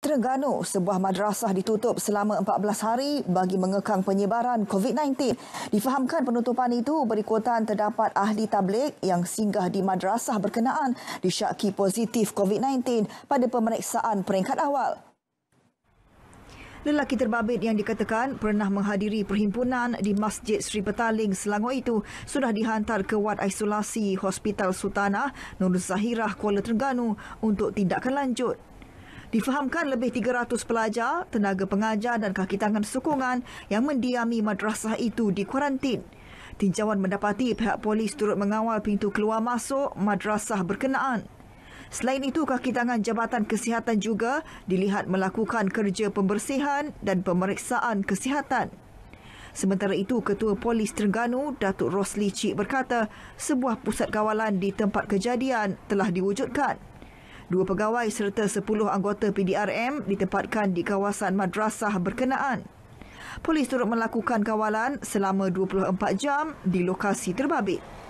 Terengganu, sebuah madrasah ditutup selama 14 hari bagi mengekang penyebaran COVID-19. Difahamkan penutupan itu berikutan terdapat ahli tablik yang singgah di madrasah berkenaan disyaki positif COVID-19 pada pemeriksaan peringkat awal. Lelaki terbabit yang dikatakan pernah menghadiri perhimpunan di Masjid Sri Petaling Selangor itu sudah dihantar ke wad isolasi Hospital Sultanah Nur Zahirah Kuala Terengganu untuk tindakan lanjut. Difahamkan lebih 300 pelajar, tenaga pengajar dan kakitangan sokongan yang mendiami madrasah itu di kuarantin. Tinjauan mendapati pihak polis turut mengawal pintu keluar masuk madrasah berkenaan. Selain itu, kakitangan Jabatan Kesihatan juga dilihat melakukan kerja pembersihan dan pemeriksaan kesihatan. Sementara itu, Ketua Polis Terengganu, Datuk Rosli Cik berkata, sebuah pusat kawalan di tempat kejadian telah diwujudkan. Dua pegawai serta 10 anggota PDRM ditempatkan di kawasan madrasah berkenaan. Polis turut melakukan kawalan selama 24 jam di lokasi terbabit.